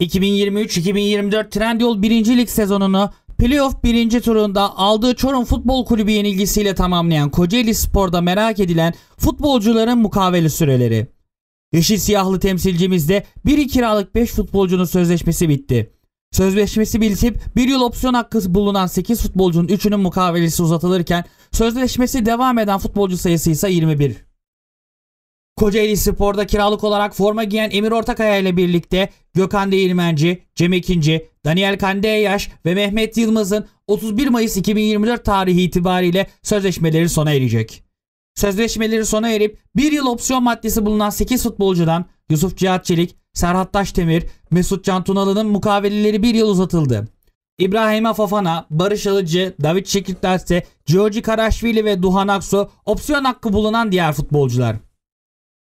2023-2024 Trendyol 1. Lig sezonunu playoff 1. turunda aldığı Çorum Futbol Kulübü yenilgisiyle tamamlayan Kocaeli Spor'da merak edilen futbolcuların mukaveli süreleri. Yeşil siyahlı temsilcimizde 1 kiralık 5 futbolcunun sözleşmesi bitti. Sözleşmesi bitip 1 yıl opsiyon hakkı bulunan 8 futbolcunun 3'ünün mukavelesi uzatılırken sözleşmesi devam eden futbolcu sayısı ise 21. Kocaeli Spor'da kiralık olarak forma giyen Emir Ortakaya ile birlikte Gökhan Değirmenci, Cem İkinci, Daniel Kandeyaş ve Mehmet Yılmaz'ın 31 Mayıs 2024 tarihi itibariyle sözleşmeleri sona erecek. Sözleşmeleri sona erip bir yıl opsiyon maddesi bulunan 8 futbolcudan Yusuf Cihat Çelik, Serhat Taşdemir, Mesut Can Tunalı'nın mukaveleleri bir yıl uzatıldı. İbrahim Afafana, Barış Alıcı, David Şekiltler Georgi Karaşvili ve Duhan Aksu opsiyon hakkı bulunan diğer futbolcular.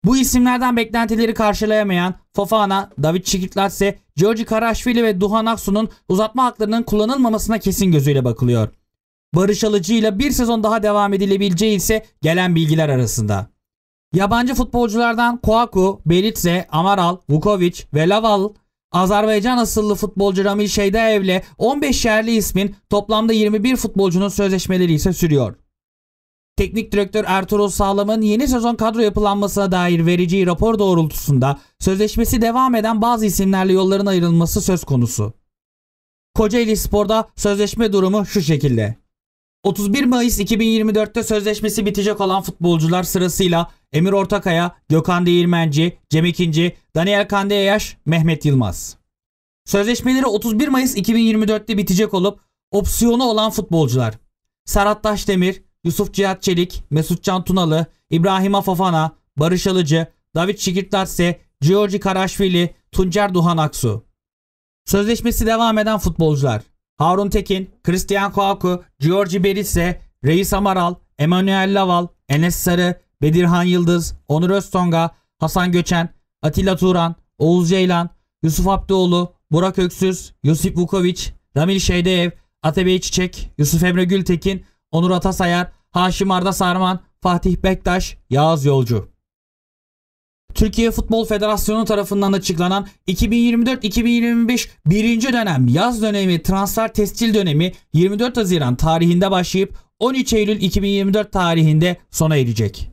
Bu isimlerden beklentileri karşılayamayan Fofana, David Çikitlatse, Georgi Karaşvili ve Duhan Aksu'nun uzatma haklarının kullanılmamasına kesin gözüyle bakılıyor. Barış Alıcı ile bir sezon daha devam edilebileceği ise gelen bilgiler arasında. Yabancı futbolculardan Kouakou, Belitze, Amaral, Vukovic ve Laval, Azerbaycan asıllı futbolcu Ramil Şeydaev ile 15 yerli ismin toplamda 21 futbolcunun sözleşmeleri ise sürüyor. Teknik direktör Ertuğrul Sağlam'ın yeni sezon kadro yapılanmasına dair vereceği rapor doğrultusunda sözleşmesi devam eden bazı isimlerle yolların ayrılması söz konusu. Kocaeli Spor'da sözleşme durumu şu şekilde. 31 Mayıs 2024'te sözleşmesi bitecek olan futbolcular sırasıyla Emir Ortakaya, Gökhan Değirmenci, Cem İkinci, Daniel Kandeyaş, Mehmet Yılmaz. Sözleşmeleri 31 Mayıs 2024'te bitecek olup opsiyonu olan futbolcular Serhat Taşdemir, Yusuf Cihat Çelik, Mesutcan Tunalı, İbrahim Afafana, Barış Alıcı, David Şikirtlatse, Georgi Karaşvili, Tuncer Duhan Aksu. Sözleşmesi devam eden futbolcular. Harun Tekin, Christian Kouakou, Georgi Berisse, Reis Amaral, Emanuel Laval, Enes Sarı, Bedirhan Yıldız, Onur Öztonga, Hasan Göçen, Atilla Turan, Oğuz Ceylan, Yusuf Abdoğlu, Burak Öksüz, Yusuf Vukovic, Ramil Şeydeev, Atebey Çiçek, Yusuf Emre Gültekin, Onur Atasayar, Haşim Arda Sarman, Fatih Bektaş, Yağız Yolcu. Türkiye Futbol Federasyonu tarafından açıklanan 2024-2025 birinci dönem yaz dönemi transfer tescil dönemi 24 Haziran tarihinde başlayıp 13 Eylül 2024 tarihinde sona erecek.